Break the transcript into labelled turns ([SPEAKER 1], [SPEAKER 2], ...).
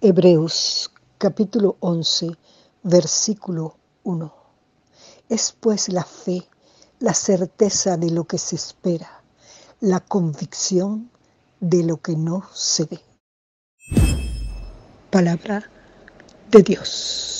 [SPEAKER 1] Hebreos capítulo 11, versículo 1. Es pues la fe, la certeza de lo que se espera, la convicción de lo que no se ve. Palabra de Dios.